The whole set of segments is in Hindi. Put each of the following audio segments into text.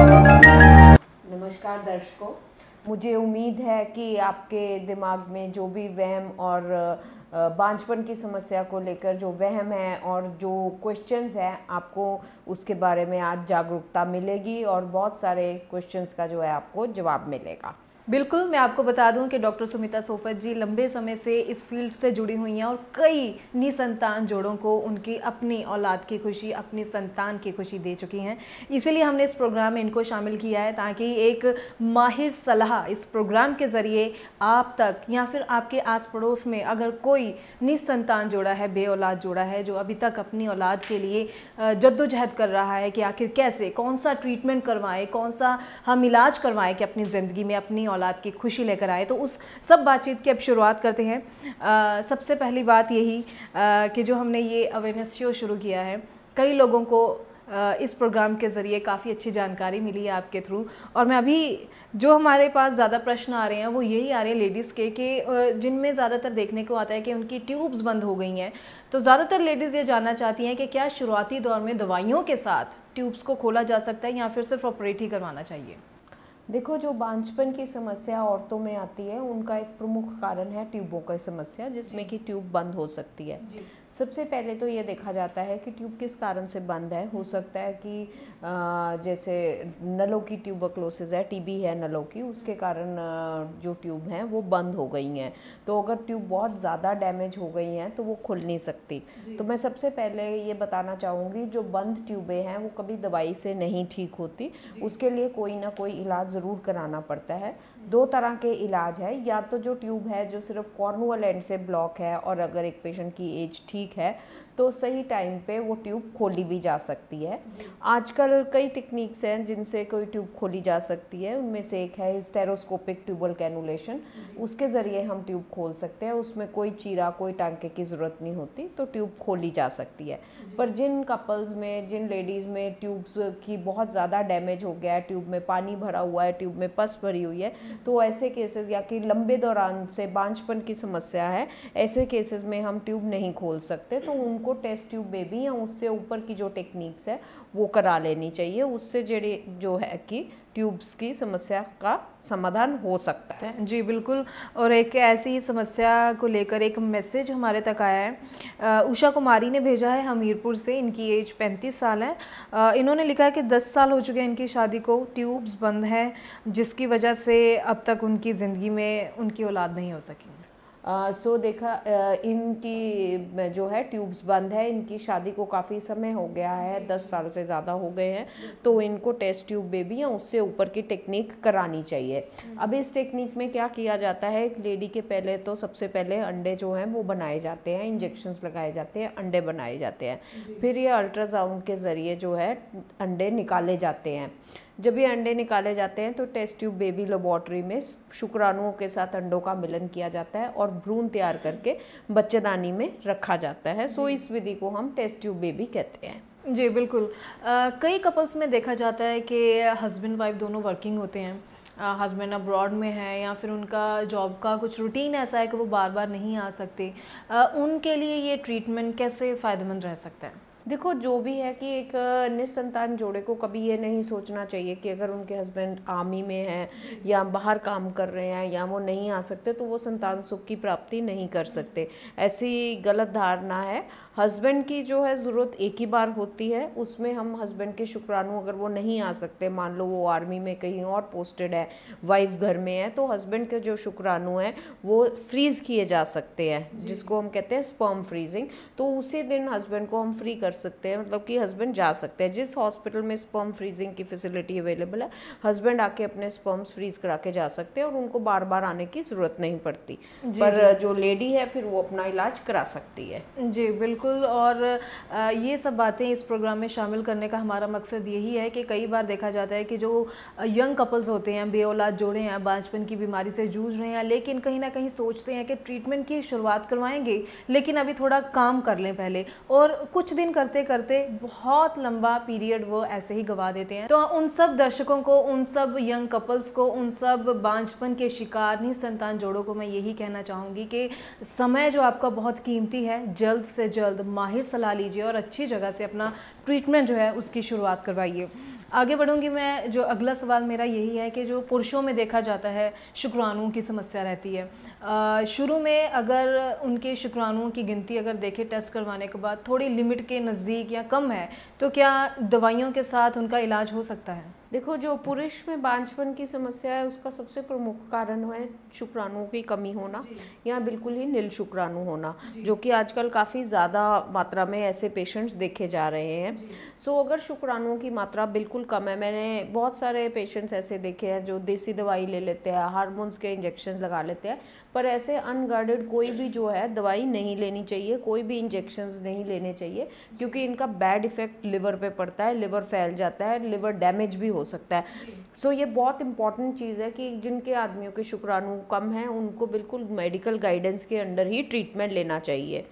नमस्कार दर्शकों मुझे उम्मीद है कि आपके दिमाग में जो भी वहम और बांझपन की समस्या को लेकर जो वहम है और जो क्वेश्चंस हैं आपको उसके बारे में आज जागरूकता मिलेगी और बहुत सारे क्वेश्चंस का जो है आपको जवाब मिलेगा बिल्कुल मैं आपको बता दूं कि डॉक्टर सुमिता सोफत जी लंबे समय से इस फील्ड से जुड़ी हुई हैं और कई निसंतान जोड़ों को उनकी अपनी औलाद की खुशी अपनी संतान की खुशी दे चुकी हैं इसीलिए हमने इस प्रोग्राम में इनको शामिल किया है ताकि एक माहिर सलाह इस प्रोग्राम के ज़रिए आप तक या फिर आपके आस पड़ोस में अगर कोई निसंतान जोड़ा है बे औलाद जोड़ा है जो अभी तक अपनी औलाद के लिए जद्दोजहद कर रहा है कि आखिर कैसे कौन सा ट्रीटमेंट करवाएँ कौन सा हम इलाज करवाएँ कि अपनी ज़िंदगी में अपनी औलाद की खुशी लेकर आए तो उस सब बातचीत की अब शुरुआत करते हैं आ, सबसे पहली बात यही कि जो हमने ये अवेयरनेस शो शुरू किया है कई लोगों को इस प्रोग्राम के ज़रिए काफ़ी अच्छी जानकारी मिली है आपके थ्रू और मैं अभी जो हमारे पास ज़्यादा प्रश्न आ रहे हैं वो यही आ रहे हैं लेडीज़ के कि जिनमें ज़्यादातर देखने को आता है कि उनकी ट्यूब्स बंद हो गई हैं तो ज़्यादातर लेडीज़ ये जानना चाहती हैं कि क्या शुरुआती दौर में दवाइयों के साथ ट्यूब्स को खोला जा सकता है या फिर सिर्फ ऑपरेट ही करवाना चाहिए देखो जो बांझपन की समस्या औरतों में आती है उनका एक प्रमुख कारण है ट्यूबों की समस्या जिसमें कि ट्यूब बंद हो सकती है सबसे पहले तो ये देखा जाता है कि ट्यूब किस कारण से बंद है हो सकता है कि जैसे नलों की ट्यूब क्लोसेज है टीबी है नलों की उसके कारण जो ट्यूब हैं वो बंद हो गई हैं तो अगर ट्यूब बहुत ज़्यादा डैमेज हो गई हैं तो वो खुल नहीं सकती तो मैं सबसे पहले ये बताना चाहूँगी जो बंद ट्यूबें हैं वो कभी दवाई से नहीं ठीक होती उसके लिए कोई ना कोई इलाज ज़रूर कराना पड़ता है दो तरह के इलाज है या तो जो ट्यूब है जो सिर्फ कॉर्नुअल एंड से ब्लॉक है और अगर एक पेशेंट की एज ठीक है तो सही टाइम पे वो ट्यूब खोली भी जा सकती है आजकल कई टेक्निक्स हैं जिनसे कोई ट्यूब खोली जा सकती है उनमें से एक है स्टेरोस्कोपिक ट्यूबल कैनुलेशन उसके ज़रिए हम ट्यूब खोल सकते हैं उसमें कोई चीरा कोई टांके की ज़रूरत नहीं होती तो ट्यूब खोली जा सकती है पर जिन कपल्स में जिन लेडीज़ में ट्यूब्स की बहुत ज़्यादा डैमेज हो गया है ट्यूब में पानी भरा हुआ है ट्यूब में पस भरी हुई है तो ऐसे केसेस या कि लंबे दौरान से बांझपन की समस्या है ऐसे केसेस में हम ट्यूब नहीं खोल सकते तो उनको वो टेस्ट ट्यूब बेबी या उससे ऊपर की जो टेक्निक्स है वो करा लेनी चाहिए उससे जड़ी जो है कि ट्यूब्स की समस्या का समाधान हो सकता है जी बिल्कुल और एक ऐसी समस्या को लेकर एक मैसेज हमारे तक आया है उषा कुमारी ने भेजा है हमीरपुर से इनकी एज 35 साल है इन्होंने लिखा है कि 10 साल हो चुके हैं इनकी शादी को ट्यूब्स बंद हैं जिसकी वजह से अब तक उनकी ज़िंदगी में उनकी औलाद नहीं हो सकी सो uh, देखा uh, इनकी जो है ट्यूब्स बंद है इनकी शादी को काफ़ी समय हो गया है दस साल से ज़्यादा हो गए हैं तो इनको टेस्ट ट्यूब बेबी या उससे ऊपर की टेक्निक करानी चाहिए हम्म। अब इस टेक्निक में क्या किया जाता है एक लेडी के पहले तो सबसे पहले अंडे जो हैं वो बनाए जाते हैं इंजेक्शन लगाए जाते हैं अंडे बनाए जाते हैं फिर ये अल्ट्रासाउंड के ज़रिए जो है अंडे निकाले जाते हैं जब ये अंडे निकाले जाते हैं तो टेस्ट ट्यूब बेबी लेबॉर्ट्री में शुक्राणुओं के साथ अंडों का मिलन किया जाता है और भ्रूण तैयार करके बच्चेदानी में रखा जाता है सो इस विधि को हम टेस्ट ट्यूब बेबी कहते हैं जी बिल्कुल आ, कई कपल्स में देखा जाता है कि हस्बैंड वाइफ दोनों वर्किंग होते हैं हस्बैंड अब्रॉड में है या फिर उनका जॉब का कुछ रूटीन ऐसा है कि वो बार बार नहीं आ सकते आ, उनके लिए ये ट्रीटमेंट कैसे फ़ायदेमंद रह सकता है देखो जो भी है कि एक निसंतान जोड़े को कभी ये नहीं सोचना चाहिए कि अगर उनके हस्बैंड आर्मी में हैं या बाहर काम कर रहे हैं या वो नहीं आ सकते तो वो संतान सुख की प्राप्ति नहीं कर सकते ऐसी गलत धारणा है हस्बैंड की जो है ज़रूरत एक ही बार होती है उसमें हम हस्बैंड के शुक्राणु अगर वो नहीं आ सकते मान लो वो आर्मी में कहीं और पोस्टेड है वाइफ घर में है तो हस्बैंड के जो शुक्राणु हैं वो फ्रीज़ किए जा सकते हैं जिसको हम कहते हैं स्पर्म फ्रीजिंग तो उसी दिन हस्बैंड को हम फ्री कर कर सकते हैं मतलब कि हस्बैंड जा सकते हैं जिस हॉस्पिटल में स्पर्म फ्रीजिंग की फैसिलिटी अवेलेबल है हस्बैंड आके अपने स्पर्म्स फ्रीज करा के जा सकते हैं और उनको बार बार आने की ज़रूरत नहीं पड़ती पर जो लेडी है फिर वो अपना इलाज करा सकती है जी बिल्कुल और ये सब बातें इस प्रोग्राम में शामिल करने का हमारा मकसद यही है कि कई बार देखा जाता है कि जो यंग कपल्स होते हैं बे औलाद जोड़े हैं बाजपन की बीमारी से जूझ रहे हैं लेकिन कहीं ना कहीं सोचते हैं कि ट्रीटमेंट की शुरुआत करवाएंगे लेकिन अभी थोड़ा काम कर लें पहले और कुछ दिन करते करते बहुत लंबा पीरियड वो ऐसे ही गवा देते हैं तो उन सब दर्शकों को उन सब यंग कपल्स को उन सब बांझपन के शिकार नहीं संतान जोड़ों को मैं यही कहना चाहूँगी कि समय जो आपका बहुत कीमती है जल्द से जल्द माहिर सलाह लीजिए और अच्छी जगह से अपना ट्रीटमेंट जो है उसकी शुरुआत करवाइए आगे बढ़ूँगी मैं जो अगला सवाल मेरा यही है कि जो पुरुषों में देखा जाता है शुक्राणुओं की समस्या रहती है शुरू में अगर उनके शुक्राणुओं की गिनती अगर देखें टेस्ट करवाने के बाद थोड़ी लिमिट के नज़दीक या कम है तो क्या दवाइयों के साथ उनका इलाज हो सकता है देखो जो पुरुष में बांझपन की समस्या है उसका सबसे प्रमुख कारण है शुक्राणुओं की कमी होना या बिल्कुल ही नील शुक्राणु होना जो कि आजकल काफ़ी ज़्यादा मात्रा में ऐसे पेशेंट्स देखे जा रहे हैं सो अगर शुक्राणुओं की मात्रा बिल्कुल कम है मैंने बहुत सारे पेशेंट्स ऐसे देखे हैं जो देसी दवाई ले लेते हैं हारमोन्स के इंजेक्शन लगा लेते हैं पर ऐसे अनगार्डेड कोई भी जो है दवाई नहीं लेनी चाहिए कोई भी इंजेक्शन्स नहीं लेने चाहिए क्योंकि इनका बैड इफ़ेक्ट लिवर पे पड़ता है लिवर फैल जाता है लिवर डैमेज भी हो सकता है सो so, ये बहुत इंपॉर्टेंट चीज़ है कि जिनके आदमियों के शुक्राणु कम हैं उनको बिल्कुल मेडिकल गाइडेंस के अंडर ही ट्रीटमेंट लेना चाहिए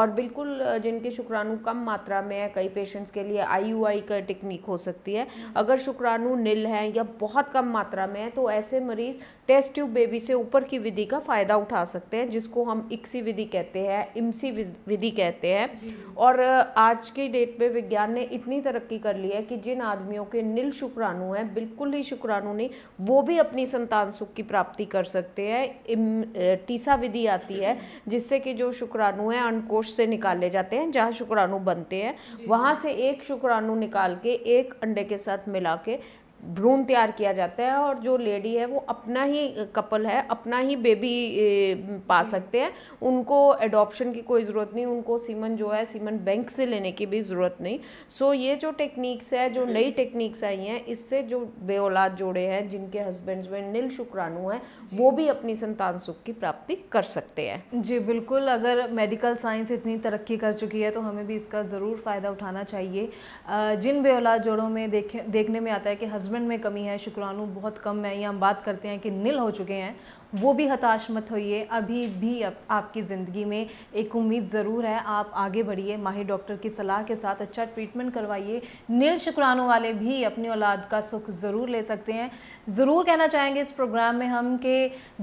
और बिल्कुल जिनके शुक्राणु कम मात्रा में है कई पेशेंट्स के लिए आई का टेक्निक हो सकती है अगर शुक्राणु नील हैं या बहुत कम मात्रा में है तो ऐसे मरीज़ टेस्ट ट्यूब बेबी से ऊपर की विधि का फ़ायदा उठा सकते हैं जिसको हम इक्सी विधि कहते हैं इमसी विधि कहते हैं और आज की डेट में विज्ञान ने इतनी तरक्की कर ली है कि जिन आदमियों के नील शुक्राणु हैं बिल्कुल ही शुक्राणु नहीं वो भी अपनी संतान सुख की प्राप्ति कर सकते हैं इम टीसा विधि आती है जिससे कि जो शुक्राणु हैं अंडकोश से निकाले जाते हैं जहाँ शुक्राणु बनते हैं वहाँ से एक शुक्राणु निकाल के एक अंडे के साथ मिला के भ्रूण तैयार किया जाता है और जो लेडी है वो अपना ही कपल है अपना ही बेबी पा सकते हैं उनको एडॉप्शन की कोई ज़रूरत नहीं उनको सीमन जो है सीमन बैंक से लेने की भी ज़रूरत नहीं सो ये जो टेक्निक्स है जो नई टेक्निक्स आई हैं इससे जो औलाद जोड़े हैं जिनके हस्बैंड में नील शुक्राणु हैं वो भी अपनी संतान सुख की प्राप्ति कर सकते हैं जी बिल्कुल अगर मेडिकल साइंस इतनी तरक्की कर चुकी है तो हमें भी इसका ज़रूर फ़ायदा उठाना चाहिए जिन औलाद जोड़ों में देखे देखने में आता है कि हस्बैंड हस्बैंड में कमी है शुक्राणु बहुत कम है या हम बात करते हैं कि नील हो चुके हैं वो भी हताश मत होइए अभी भी आप, आपकी ज़िंदगी में एक उम्मीद ज़रूर है आप आगे बढ़िए माहिर डॉक्टर की सलाह के साथ अच्छा ट्रीटमेंट करवाइए नील शुक्राणु वाले भी अपनी औलाद का सुख ज़रूर ले सकते हैं ज़रूर कहना चाहेंगे इस प्रोग्राम में हम के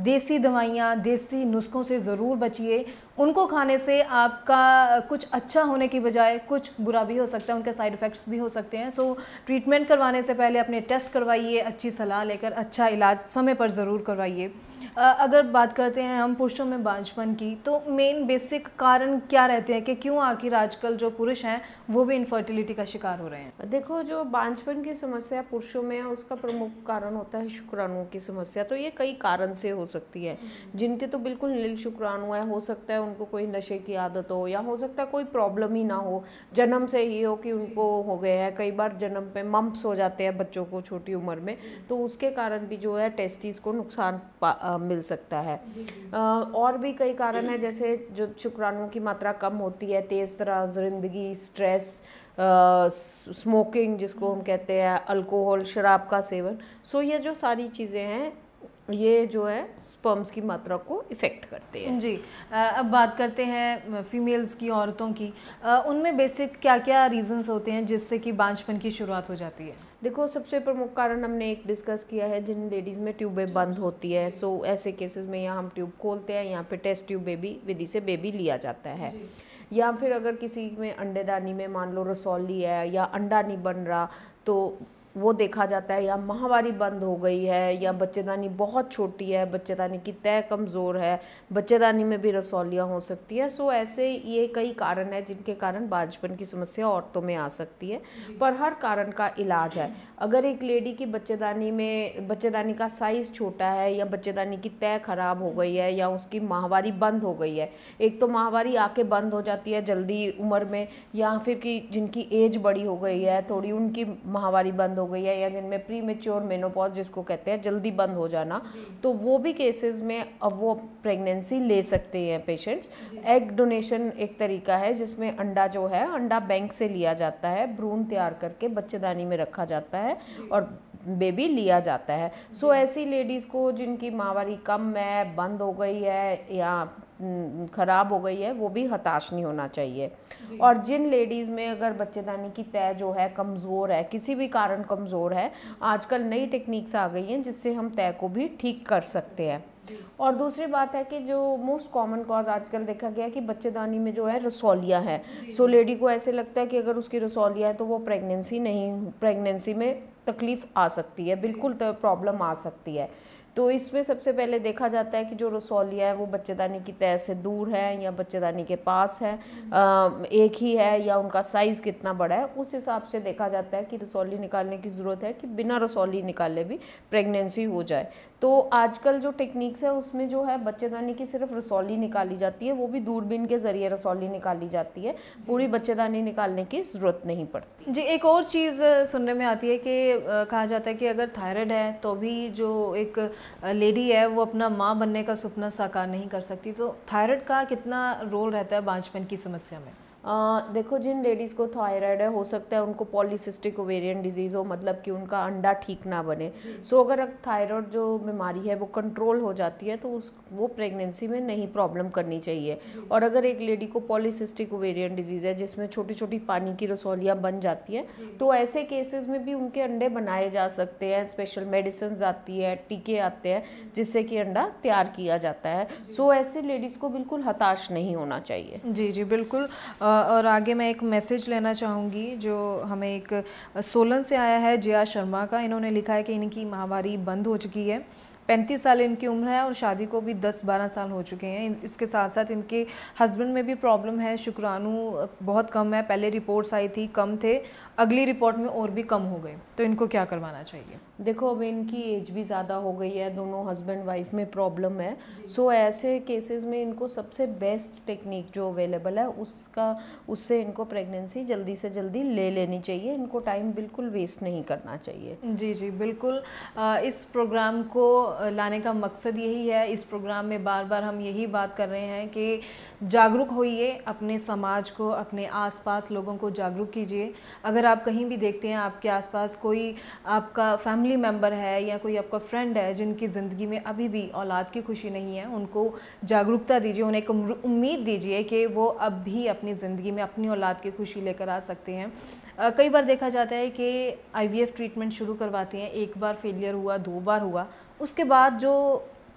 देसी दवाइयाँ देसी नुस्खों से ज़रूर बचिए उनको खाने से आपका कुछ अच्छा होने की बजाय कुछ बुरा भी हो सकता है उनके साइड इफ़ेक्ट्स भी हो सकते हैं सो ट्रीटमेंट करवाने से पहले अपने टेस्ट करवाइए अच्छी सलाह लेकर अच्छा इलाज समय पर ज़रूर करवाइए अगर बात करते हैं हम पुरुषों में बांझपन की तो मेन बेसिक कारण क्या रहते हैं कि क्यों आखिर आजकल जो पुरुष हैं वो भी इनफर्टिलिटी का शिकार हो रहे हैं देखो जो बांझपन की समस्या पुरुषों में है उसका प्रमुख कारण होता है शुक्राणुओं की समस्या तो ये कई कारण से हो सकती है जिनके तो बिल्कुल नील शुक्राणु है हो सकता है उनको कोई नशे की आदत हो या हो सकता है कोई प्रॉब्लम ही ना हो जन्म से ही हो कि उनको हो गया है कई बार जन्म पे मम्प्स हो जाते हैं बच्चों को छोटी उम्र में तो उसके कारण भी जो है टेस्टिस को नुकसान मिल सकता है आ, और भी कई कारण है जैसे जो शुक्राणुओं की मात्रा कम होती है तेज़ तरह जिंदगी स्ट्रेस स्मोकिंग जिसको हम कहते हैं अल्कोहल शराब का सेवन सो ये जो सारी चीज़ें हैं ये जो है स्पर्म्स की मात्रा को इफ़ेक्ट करते हैं जी अब बात करते हैं फीमेल्स की औरतों की उनमें बेसिक क्या क्या रीजंस होते हैं जिससे कि बांझपन की शुरुआत हो जाती है देखो सबसे प्रमुख कारण हमने एक डिस्कस किया है जिन लेडीज़ में ट्यूबें बंद होती है सो ऐसे केसेस में यहाँ हम ट्यूब खोलते हैं यहाँ पे टेस्ट ट्यूब बेबी विधि से बेबी लिया जाता है या फिर अगर किसी में अंडेदानी में मान लो रसौली है या अंडा नहीं बन रहा तो वो देखा जाता है या माहवारी बंद हो गई है या बच्चेदानी बहुत छोटी है बच्चेदानी की तय कमज़ोर है बच्चेदानी में भी रसौलियाँ हो सकती है सो ऐसे ये कई कारण है जिनके कारण बाजपन की समस्या औरतों में आ सकती है पर हर कारण का इलाज है अगर एक लेडी की बच्चेदानी में बच्चेदानी का साइज़ छोटा है या बच्चेदानी की तय ख़राब हो गई है या उसकी माहवारी बंद हो गई है एक तो माहवारी आके बंद हो जाती है जल्दी उम्र में या फिर कि जिनकी एज बड़ी हो गई है थोड़ी उनकी माहवारी बंद हो हो गई है या जिनमें प्री मेच्योर मेनोपॉज जिसको कहते हैं जल्दी बंद हो जाना तो वो भी केसेस में अब वो प्रेगनेंसी ले सकते हैं पेशेंट्स एग डोनेशन एक तरीका है जिसमें अंडा जो है अंडा बैंक से लिया जाता है भ्रूण तैयार करके बच्चेदानी में रखा जाता है और बेबी लिया जाता है सो so, ऐसी लेडीज़ को जिनकी माहवारी कम है बंद हो गई है या हम्म, ख़राब हो गई है वो भी हताश नहीं होना चाहिए और जिन लेडीज़ में अगर बच्चेदानी की तय जो है कमज़ोर है किसी भी कारण कमज़ोर है आजकल नई टेक्निक्स आ गई हैं जिससे हम तय को भी ठीक कर सकते हैं और दूसरी बात है कि जो मोस्ट कॉमन कॉज आजकल देखा गया है कि बच्चेदानी में जो है रसौलिया है सो so, लेडी को ऐसे लगता है कि अगर उसकी रसौलिया है तो वो प्रेगनेंसी नहीं प्रेगनेंसी में तकलीफ़ आ सकती है बिल्कुल प्रॉब्लम तो आ सकती है तो इसमें सबसे पहले देखा जाता है कि जो रसौलिया है वो बच्चेदानी की तय से दूर है या बच्चेदानी के पास है एक ही है या उनका साइज़ कितना बड़ा है उस हिसाब से देखा जाता है कि रसौली निकालने की ज़रूरत है कि बिना रसौली निकाले भी प्रेगनेंसी हो जाए तो आजकल जो टेक्निक्स है उसमें जो है बच्चेदानी की सिर्फ रसौली निकाली जाती है वो भी दूरबीन के ज़रिए रसौली निकाली जाती है पूरी बच्चेदानी निकालने की ज़रूरत नहीं पड़ती जी एक और चीज़ सुनने में आती है कि कहा जाता है कि अगर थायराइड है तो भी जो एक लेडी है वो अपना माँ बनने का सपना साकार नहीं कर सकती तो थायराइड का कितना रोल रहता है बांझपन की समस्या में आ, देखो जिन लेडीज़ को थायराइड है हो सकता है उनको पॉलीसिस्टिक ओवेरियन डिजीज़ हो मतलब कि उनका अंडा ठीक ना बने सो हम्म। so, अगर थायराइड जो बीमारी है वो कंट्रोल हो जाती है तो उस वो प्रेगनेंसी में नहीं प्रॉब्लम करनी चाहिए और अगर एक लेडी को पॉलीसिस्टिक ओवेरियन डिजीज़ है जिसमें छोटी छोटी पानी की रसौलियाँ बन जाती हैं तो ऐसे केसेस में भी उनके अंडे बनाए जा सकते हैं स्पेशल मेडिसिन आती है टीके आते हैं हम्म। जिससे कि अंडा तैयार किया जाता है सो ऐसे लेडीज़ को बिल्कुल हताश नहीं होना चाहिए जी जी बिल्कुल आ, और आगे मैं एक मैसेज लेना चाहूँगी जो हमें एक सोलन से आया है जिया शर्मा का इन्होंने लिखा है कि इनकी महामारी बंद हो चुकी है पैंतीस साल इनकी उम्र है और शादी को भी दस बारह साल हो चुके हैं इसके साथ साथ इनके हस्बैंड में भी प्रॉब्लम है शुक्राणु बहुत कम है पहले रिपोर्ट्स आई थी कम थे अगली रिपोर्ट में और भी कम हो गए तो इनको क्या करवाना चाहिए देखो अब इनकी एज भी ज़्यादा हो गई है दोनों हस्बैंड वाइफ में प्रॉब्लम है सो so, ऐसे केसेस में इनको सबसे बेस्ट टेक्निक जो अवेलेबल है उसका उससे इनको प्रेगनेंसी जल्दी से जल्दी ले लेनी चाहिए इनको टाइम बिल्कुल वेस्ट नहीं करना चाहिए जी जी बिल्कुल इस प्रोग्राम को लाने का मकसद यही है इस प्रोग्राम में बार बार हम यही बात कर रहे हैं कि जागरूक होइए अपने समाज को अपने आसपास लोगों को जागरूक कीजिए अगर आप कहीं भी देखते हैं आपके आसपास कोई आपका फैमिली फैमिली मेम्बर है या कोई आपका फ्रेंड है जिनकी ज़िंदगी में अभी भी औलाद की खुशी नहीं है उनको जागरूकता दीजिए उन्हें एक उम्मीद दीजिए कि वो अब भी अपनी ज़िंदगी में अपनी औलाद की खुशी लेकर आ सकते हैं कई बार देखा जाता है कि आई ट्रीटमेंट शुरू करवाते हैं एक बार फेलियर हुआ दो बार हुआ उसके बाद जो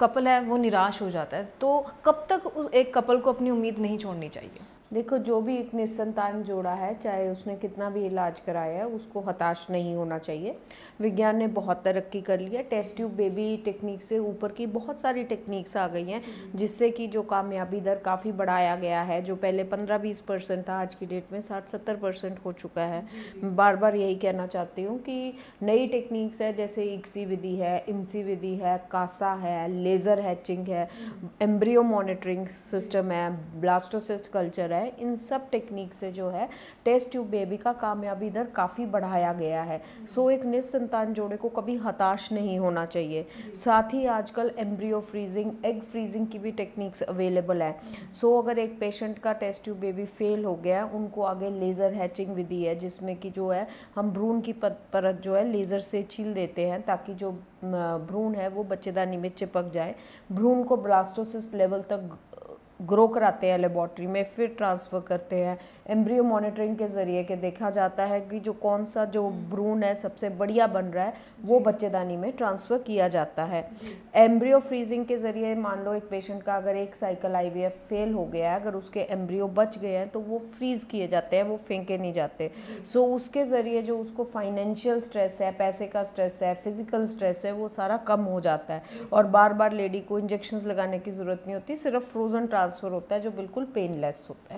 कपल है वो निराश हो जाता है तो कब तक एक कपल को अपनी उम्मीद नहीं छोड़नी चाहिए देखो जो भी एक निसंतान जोड़ा है चाहे उसने कितना भी इलाज कराया है उसको हताश नहीं होना चाहिए विज्ञान ने बहुत तरक्की कर ली है टेस्ट ट्यूब बेबी टेक्निक से ऊपर की बहुत सारी टेक्निक्स आ गई हैं हम्म। जिससे कि जो कामयाबी दर काफ़ी बढ़ाया गया है जो पहले पंद्रह बीस परसेंट था आज की डेट में साठ सत्तर परसेंट हो चुका है बार बार यही कहना चाहती हूँ कि नई टेक्निक्स है जैसे इक्सी विधि है इमसी विधि है कासा है लेज़र हैचिंग है हम्म। एम्ब्रियो मॉनिटरिंग सिस्टम है ब्लास्टोसिस्ट कल्चर है है इन सब टेक्निक से जो है टेस्ट ट्यूब बेबी का कामयाबी दर काफ़ी बढ़ाया गया है सो एक निस्संतान जोड़े को कभी हताश नहीं होना चाहिए साथ ही आजकल एम्ब्रियो फ्रीजिंग एग फ्रीजिंग की भी टेक्निक्स अवेलेबल है सो अगर एक पेशेंट का टेस्ट ट्यूब बेबी फेल हो गया उनको आगे लेज़र हैचिंग विधि है जिसमें कि जो है हम भ्रूण की परत जो है लेज़र से छील देते हैं ताकि जो भ्रूण है वो बच्चेदानी में चिपक जाए भ्रूण को ब्लास्टोसिस लेवल तक ग्रो कराते हैं लेबॉर्ट्री में फिर ट्रांसफ़र करते हैं एम्ब्रियो मॉनिटरिंग के ज़रिए के देखा जाता है कि जो कौन सा जो भ्रूण है सबसे बढ़िया बन रहा है वो बच्चेदानी में ट्रांसफ़र किया जाता है एम्ब्रियो फ्रीजिंग के ज़रिए मान लो एक पेशेंट का अगर एक साइकिल आई फेल हो गया है अगर उसके एम्ब्रियो बच गए हैं तो वो फ्रीज़ किए जाते हैं वो फेंके नहीं जाते सो so, उसके ज़रिए जो उसको फाइनेंशियल स्ट्रेस है पैसे का स्ट्रेस है फिज़िकल स्ट्रेस है वो सारा कम हो जाता है और बार बार लेडी को इंजेक्शन लगाने की ज़रूरत नहीं होती सिर्फ फ्रोज़न ट्रांस ट्रांसफ़र होता है जो बिल्कुल पेनलेस होता है